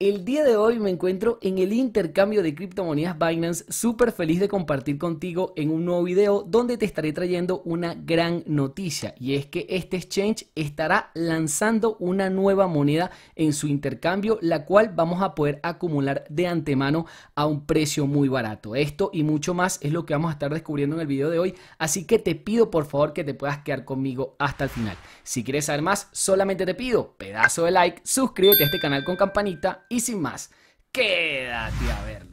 El día de hoy me encuentro en el intercambio de criptomonedas Binance, súper feliz de compartir contigo en un nuevo video donde te estaré trayendo una gran noticia y es que este exchange estará lanzando una nueva moneda en su intercambio, la cual vamos a poder acumular de antemano a un precio muy barato. Esto y mucho más es lo que vamos a estar descubriendo en el video de hoy, así que te pido por favor que te puedas quedar conmigo hasta el final. Si quieres saber más, solamente te pido pedazo de like, suscríbete a este canal con campanita y sin más, quédate a ver.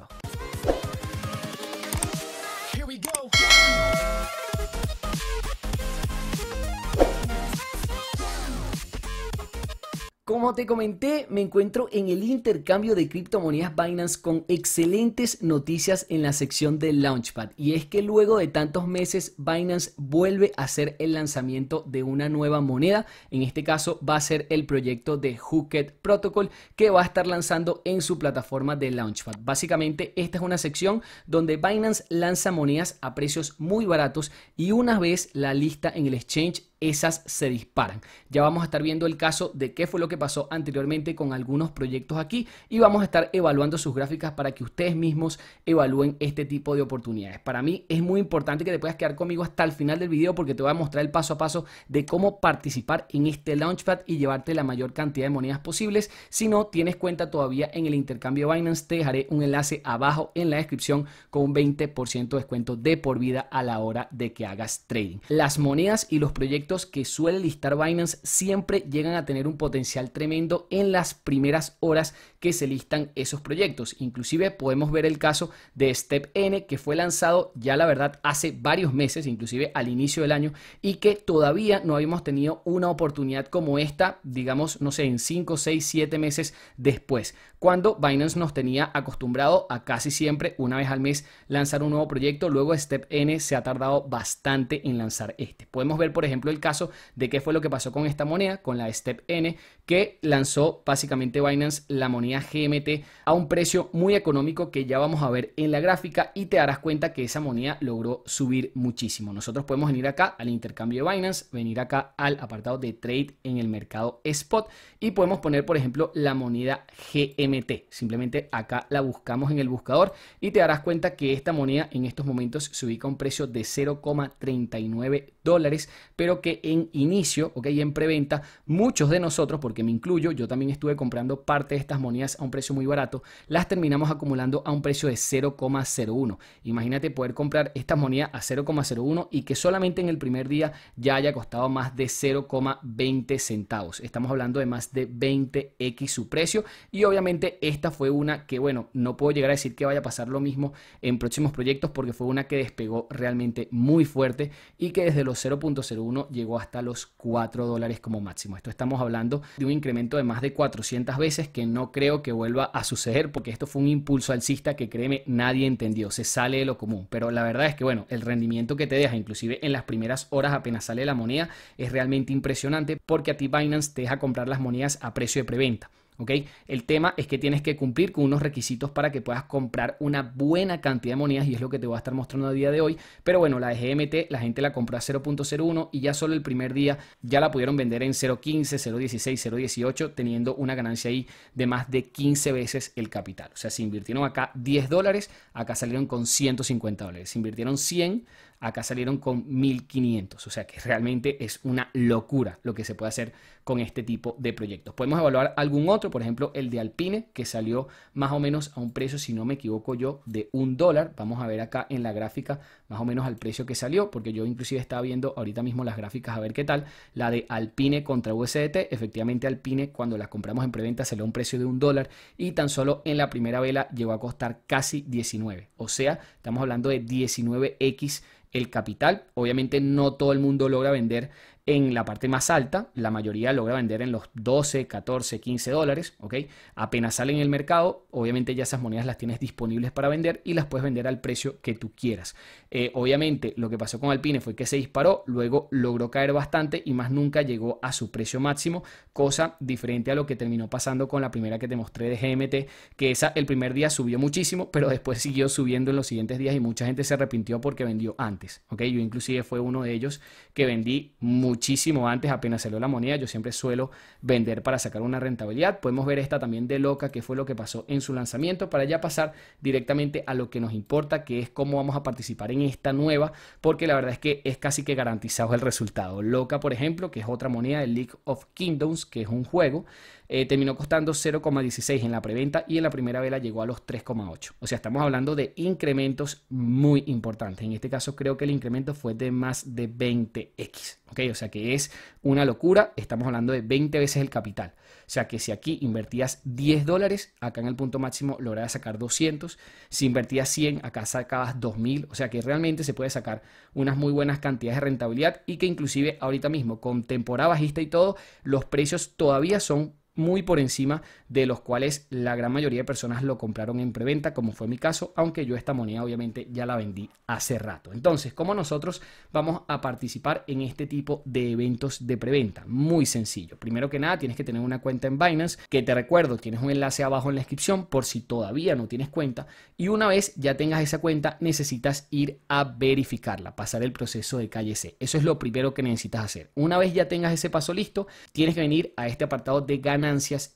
Como te comenté, me encuentro en el intercambio de criptomonedas Binance con excelentes noticias en la sección de Launchpad. Y es que luego de tantos meses, Binance vuelve a hacer el lanzamiento de una nueva moneda. En este caso va a ser el proyecto de Hooked Protocol que va a estar lanzando en su plataforma de Launchpad. Básicamente, esta es una sección donde Binance lanza monedas a precios muy baratos y una vez la lista en el exchange esas se disparan. Ya vamos a estar viendo el caso de qué fue lo que pasó anteriormente con algunos proyectos aquí y vamos a estar evaluando sus gráficas para que ustedes mismos evalúen este tipo de oportunidades. Para mí es muy importante que te puedas quedar conmigo hasta el final del video porque te voy a mostrar el paso a paso de cómo participar en este Launchpad y llevarte la mayor cantidad de monedas posibles. Si no tienes cuenta todavía en el intercambio Binance, te dejaré un enlace abajo en la descripción con un 20% de descuento de por vida a la hora de que hagas trading. Las monedas y los proyectos que suele listar Binance siempre llegan a tener un potencial tremendo en las primeras horas que se listan esos proyectos. Inclusive podemos ver el caso de Step N que fue lanzado ya la verdad hace varios meses, inclusive al inicio del año, y que todavía no habíamos tenido una oportunidad como esta, digamos, no sé, en 5, 6, 7 meses después cuando Binance nos tenía acostumbrado a casi siempre una vez al mes lanzar un nuevo proyecto, luego Step N se ha tardado bastante en lanzar este. Podemos ver, por ejemplo, el caso de qué fue lo que pasó con esta moneda, con la Step N, que lanzó básicamente Binance la moneda GMT a un precio muy económico que ya vamos a ver en la gráfica y te darás cuenta que esa moneda logró subir muchísimo. Nosotros podemos venir acá al intercambio de Binance, venir acá al apartado de trade en el mercado spot y podemos poner, por ejemplo, la moneda GMT Simplemente acá la buscamos en el buscador y te darás cuenta que esta moneda en estos momentos se ubica a un precio de 0,39 dólares, pero que en inicio, ok, en preventa, muchos de nosotros, porque me incluyo, yo también estuve comprando parte de estas monedas a un precio muy barato, las terminamos acumulando a un precio de 0,01. Imagínate poder comprar esta moneda a 0,01 y que solamente en el primer día ya haya costado más de 0,20 centavos. Estamos hablando de más de 20x su precio y obviamente esta fue una que, bueno, no puedo llegar a decir que vaya a pasar lo mismo en próximos proyectos porque fue una que despegó realmente muy fuerte y que desde los 0.01 llegó hasta los 4 dólares como máximo. Esto estamos hablando de un incremento de más de 400 veces que no creo que vuelva a suceder porque esto fue un impulso alcista que créeme nadie entendió, se sale de lo común. Pero la verdad es que, bueno, el rendimiento que te deja inclusive en las primeras horas apenas sale la moneda es realmente impresionante porque a ti Binance te deja comprar las monedas a precio de preventa. ¿ok? El tema es que tienes que cumplir con unos requisitos para que puedas comprar una buena cantidad de monedas y es lo que te voy a estar mostrando a día de hoy. Pero bueno, la GMT la gente la compró a 0.01 y ya solo el primer día ya la pudieron vender en 0.15, 0.16, 0.18 teniendo una ganancia ahí de más de 15 veces el capital. O sea, se invirtieron acá 10 dólares, acá salieron con 150 dólares. Si invirtieron 100, acá salieron con 1500. O sea que realmente es una locura lo que se puede hacer con este tipo de proyectos. Podemos evaluar algún otro por ejemplo, el de Alpine, que salió más o menos a un precio, si no me equivoco yo, de un dólar. Vamos a ver acá en la gráfica más o menos al precio que salió, porque yo inclusive estaba viendo ahorita mismo las gráficas a ver qué tal. La de Alpine contra USDT, efectivamente Alpine cuando las compramos en preventa salió a un precio de un dólar y tan solo en la primera vela llegó a costar casi 19. O sea, estamos hablando de 19x el capital. Obviamente no todo el mundo logra vender en la parte más alta, la mayoría logra vender en los 12, 14, 15 dólares, ¿ok? Apenas salen en el mercado, obviamente ya esas monedas las tienes disponibles para vender y las puedes vender al precio que tú quieras. Eh, obviamente lo que pasó con Alpine fue que se disparó, luego logró caer bastante y más nunca llegó a su precio máximo, cosa diferente a lo que terminó pasando con la primera que te mostré de GMT, que esa el primer día subió muchísimo, pero después siguió subiendo en los siguientes días y mucha gente se arrepintió porque vendió antes, ¿ok? Yo inclusive fue uno de ellos que vendí mucho muchísimo antes, apenas salió la moneda, yo siempre suelo vender para sacar una rentabilidad. Podemos ver esta también de loca, que fue lo que pasó en su lanzamiento, para ya pasar directamente a lo que nos importa, que es cómo vamos a participar en esta nueva, porque la verdad es que es casi que garantizado el resultado. Loca, por ejemplo, que es otra moneda, de League of Kingdoms, que es un juego eh, terminó costando 0,16 en la preventa y en la primera vela llegó a los 3,8. O sea, estamos hablando de incrementos muy importantes. En este caso creo que el incremento fue de más de 20x. O sea que es una locura. Estamos hablando de 20 veces el capital. O sea que si aquí invertías 10 dólares, acá en el punto máximo lograrás sacar 200. Si invertías 100, acá sacabas 2000. O sea que realmente se puede sacar unas muy buenas cantidades de rentabilidad y que inclusive ahorita mismo con temporada bajista y todo, los precios todavía son muy por encima de los cuales la gran mayoría de personas lo compraron en preventa, como fue mi caso, aunque yo esta moneda obviamente ya la vendí hace rato. Entonces, como nosotros vamos a participar en este tipo de eventos de preventa? Muy sencillo. Primero que nada, tienes que tener una cuenta en Binance, que te recuerdo, tienes un enlace abajo en la descripción por si todavía no tienes cuenta. Y una vez ya tengas esa cuenta, necesitas ir a verificarla, pasar el proceso de calle C. Eso es lo primero que necesitas hacer. Una vez ya tengas ese paso listo, tienes que venir a este apartado de ganas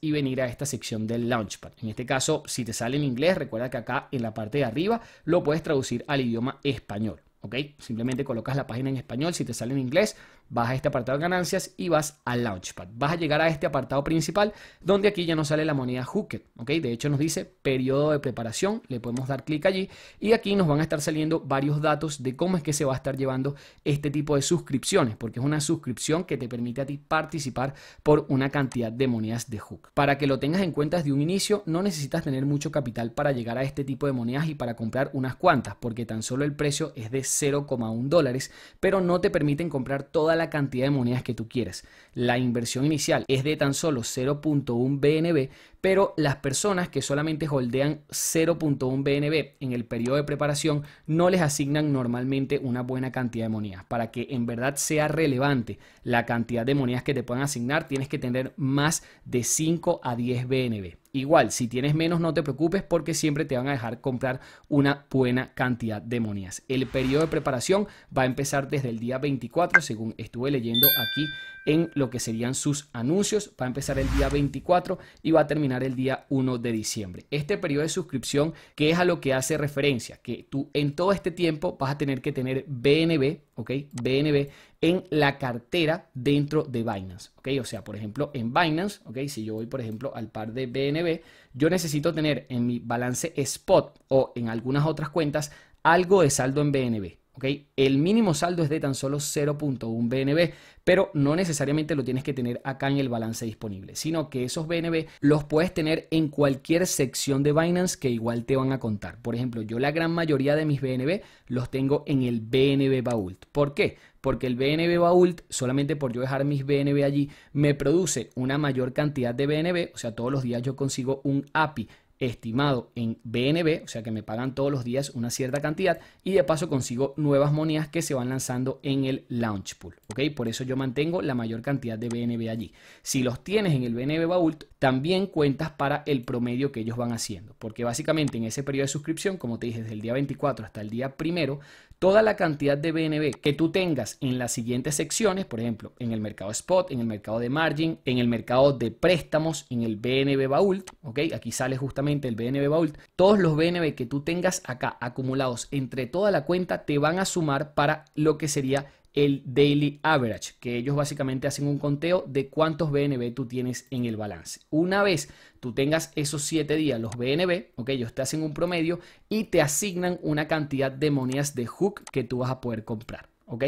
y venir a esta sección del Launchpad. En este caso, si te sale en inglés, recuerda que acá en la parte de arriba lo puedes traducir al idioma español. ¿ok? Simplemente colocas la página en español, si te sale en inglés, vas a este apartado de ganancias y vas al Launchpad. Vas a llegar a este apartado principal donde aquí ya nos sale la moneda Hooked, ¿ok? De hecho nos dice periodo de preparación, le podemos dar clic allí y aquí nos van a estar saliendo varios datos de cómo es que se va a estar llevando este tipo de suscripciones, porque es una suscripción que te permite a ti participar por una cantidad de monedas de Hook. Para que lo tengas en cuenta desde un inicio, no necesitas tener mucho capital para llegar a este tipo de monedas y para comprar unas cuantas, porque tan solo el precio es de 0,1 dólares, pero no te permiten comprar toda la cantidad de monedas que tú quieras. La inversión inicial es de tan solo 0.1 BNB, pero las personas que solamente holdean 0.1 BNB en el periodo de preparación no les asignan normalmente una buena cantidad de monedas. Para que en verdad sea relevante la cantidad de monedas que te puedan asignar, tienes que tener más de 5 a 10 BNB. Igual, si tienes menos, no te preocupes porque siempre te van a dejar comprar una buena cantidad de monedas. El periodo de preparación va a empezar desde el día 24, según estuve leyendo aquí en lo que serían sus anuncios. Va a empezar el día 24 y va a terminar el día 1 de diciembre. Este periodo de suscripción, que es a lo que hace referencia, que tú en todo este tiempo vas a tener que tener BNB ¿ok? BNB en la cartera dentro de Binance, ¿ok? O sea, por ejemplo, en Binance, ¿ok? Si yo voy, por ejemplo, al par de BNB, yo necesito tener en mi balance spot o en algunas otras cuentas algo de saldo en BNB, el mínimo saldo es de tan solo 0.1 BNB, pero no necesariamente lo tienes que tener acá en el balance disponible, sino que esos BNB los puedes tener en cualquier sección de Binance que igual te van a contar. Por ejemplo, yo la gran mayoría de mis BNB los tengo en el BNB Vault. ¿Por qué? Porque el BNB Vault, solamente por yo dejar mis BNB allí, me produce una mayor cantidad de BNB, o sea, todos los días yo consigo un API estimado en BNB, o sea que me pagan todos los días una cierta cantidad y de paso consigo nuevas monedas que se van lanzando en el launch pool, Por eso yo mantengo la mayor cantidad de BNB allí. Si los tienes en el BNB Bault, también cuentas para el promedio que ellos van haciendo, porque básicamente en ese periodo de suscripción, como te dije, desde el día 24 hasta el día primero, toda la cantidad de BNB que tú tengas en las siguientes secciones, por ejemplo, en el mercado spot, en el mercado de margin, en el mercado de préstamos, en el BNB baúl, ¿ok? Aquí sale justamente el BNB baúl. Todos los BNB que tú tengas acá acumulados entre toda la cuenta te van a sumar para lo que sería el daily average, que ellos básicamente hacen un conteo de cuántos BNB tú tienes en el balance. Una vez tú tengas esos 7 días, los BNB, ok, ellos te hacen un promedio y te asignan una cantidad de monedas de hook que tú vas a poder comprar, ok.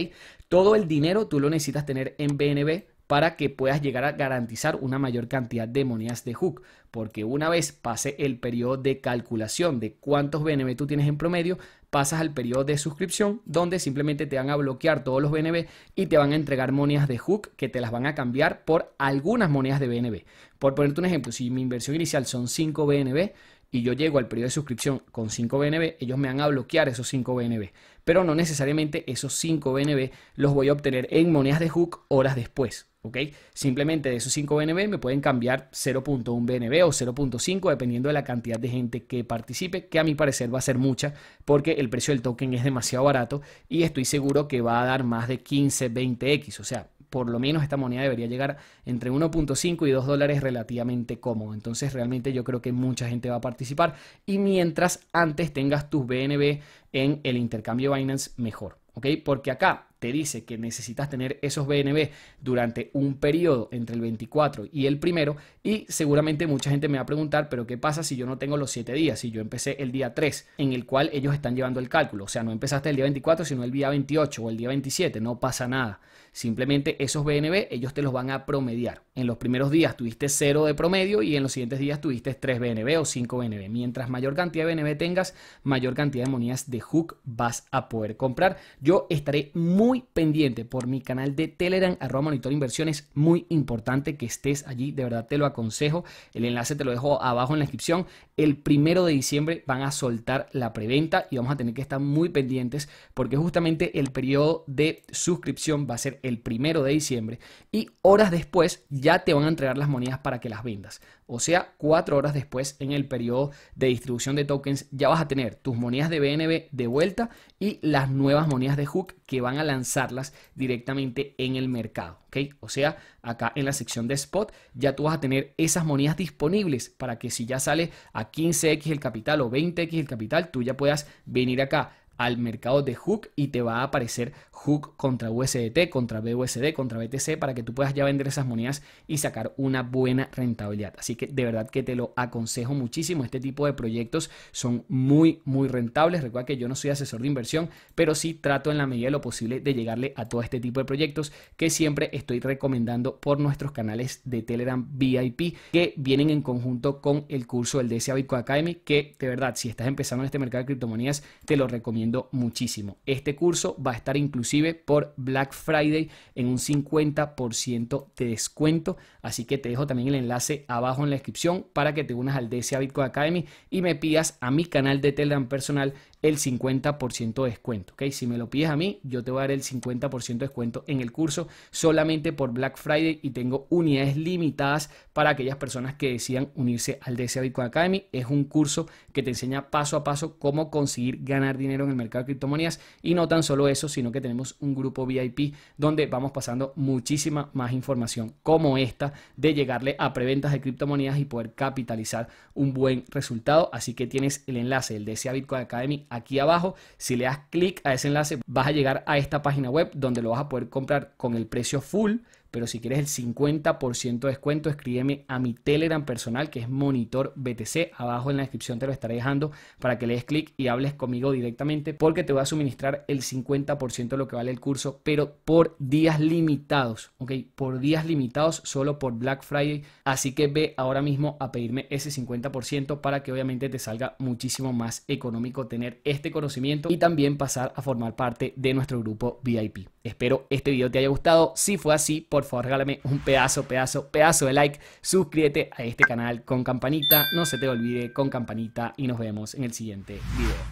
Todo el dinero tú lo necesitas tener en BNB para que puedas llegar a garantizar una mayor cantidad de monedas de hook, porque una vez pase el periodo de calculación de cuántos BNB tú tienes en promedio, pasas al periodo de suscripción donde simplemente te van a bloquear todos los BNB y te van a entregar monedas de hook que te las van a cambiar por algunas monedas de BNB. Por ponerte un ejemplo, si mi inversión inicial son 5 BNB, y yo llego al periodo de suscripción con 5 BNB, ellos me van a bloquear esos 5 BNB. Pero no necesariamente esos 5 BNB los voy a obtener en monedas de hook horas después. ¿ok? Simplemente de esos 5 BNB me pueden cambiar 0.1 BNB o 0.5 dependiendo de la cantidad de gente que participe, que a mi parecer va a ser mucha porque el precio del token es demasiado barato y estoy seguro que va a dar más de 15, 20x, o sea, por lo menos esta moneda debería llegar entre 1.5 y 2 dólares relativamente cómodo. Entonces realmente yo creo que mucha gente va a participar y mientras antes tengas tus BNB en el intercambio Binance mejor, ¿ok? Porque acá te dice que necesitas tener esos BNB durante un periodo entre el 24 y el primero. Y seguramente mucha gente me va a preguntar, pero ¿qué pasa si yo no tengo los 7 días? Si yo empecé el día 3, en el cual ellos están llevando el cálculo. O sea, no empezaste el día 24, sino el día 28 o el día 27. No pasa nada. Simplemente esos BNB ellos te los van a promediar. En los primeros días tuviste 0 de promedio y en los siguientes días tuviste 3 BNB o 5 BNB. Mientras mayor cantidad de BNB tengas, mayor cantidad de monedas de hook vas a poder comprar. Yo estaré muy pendiente por mi canal de Telegram, arroba monitor inversiones. Muy importante que estés allí, de verdad te lo aconsejo. El enlace te lo dejo abajo en la descripción. El primero de diciembre van a soltar la preventa y vamos a tener que estar muy pendientes porque justamente el periodo de suscripción va a ser el primero de diciembre y horas después ya te van a entregar las monedas para que las vendas. O sea, cuatro horas después en el periodo de distribución de tokens ya vas a tener tus monedas de BNB de vuelta y las nuevas monedas de Hook que van a lanzar lanzarlas directamente en el mercado. ¿ok? O sea, acá en la sección de spot ya tú vas a tener esas monedas disponibles para que si ya sale a 15x el capital o 20x el capital, tú ya puedas venir acá al mercado de Hook y te va a aparecer Hook contra USDT, contra BUSD, contra BTC para que tú puedas ya vender esas monedas y sacar una buena rentabilidad. Así que de verdad que te lo aconsejo muchísimo. Este tipo de proyectos son muy, muy rentables. Recuerda que yo no soy asesor de inversión, pero sí trato en la medida de lo posible de llegarle a todo este tipo de proyectos que siempre estoy recomendando por nuestros canales de Telegram VIP que vienen en conjunto con el curso del DSA Bitcoin Academy que de verdad si estás empezando en este mercado de criptomonedas te lo recomiendo muchísimo. Este curso va a estar inclusive por Black Friday en un 50% de descuento. Así que te dejo también el enlace abajo en la descripción para que te unas al DCA Bitcoin Academy y me pidas a mi canal de Telegram personal el 50% de descuento. Si me lo pides a mí, yo te voy a dar el 50% de descuento en el curso solamente por Black Friday y tengo unidades limitadas para aquellas personas que decidan unirse al DCA Bitcoin Academy. Es un curso que te enseña paso a paso cómo conseguir ganar dinero en el mercado de criptomonedas y no tan solo eso, sino que tenemos un grupo VIP donde vamos pasando muchísima más información como esta de llegarle a preventas de criptomonedas y poder capitalizar un buen resultado. Así que tienes el enlace del DCA Bitcoin Academy aquí abajo. Si le das clic a ese enlace, vas a llegar a esta página web donde lo vas a poder comprar con el precio full pero si quieres el 50% de descuento, escríbeme a mi Telegram personal que es Monitor BTC. Abajo en la descripción te lo estaré dejando para que le des clic y hables conmigo directamente porque te voy a suministrar el 50% de lo que vale el curso, pero por días limitados, ¿ok? Por días limitados, solo por Black Friday. Así que ve ahora mismo a pedirme ese 50% para que obviamente te salga muchísimo más económico tener este conocimiento y también pasar a formar parte de nuestro grupo VIP. Espero este video te haya gustado. Si fue así, por por favor regálame un pedazo, pedazo, pedazo de like, suscríbete a este canal con campanita, no se te olvide con campanita y nos vemos en el siguiente video.